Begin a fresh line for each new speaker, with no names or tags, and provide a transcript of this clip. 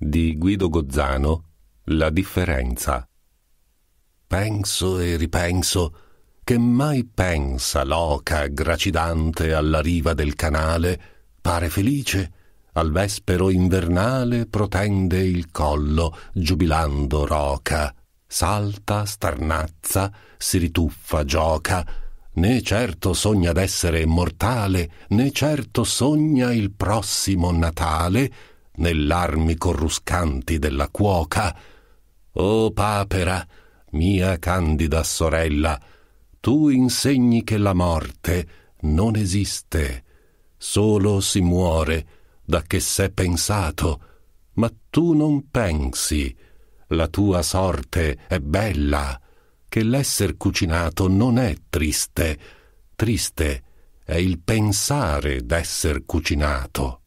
di Guido Gozzano La differenza. Penso e ripenso che mai pensa l'oca gracidante alla riva del canale, pare felice, al vespero invernale protende il collo, giubilando roca, salta, starnazza, si rituffa, gioca, né certo sogna d'essere mortale, né certo sogna il prossimo Natale, nell'armi corruscanti della cuoca. O oh, papera, mia candida sorella, tu insegni che la morte non esiste, solo si muore da che s'è pensato, ma tu non pensi, la tua sorte è bella, che l'essere cucinato non è triste, triste è il pensare d'esser cucinato.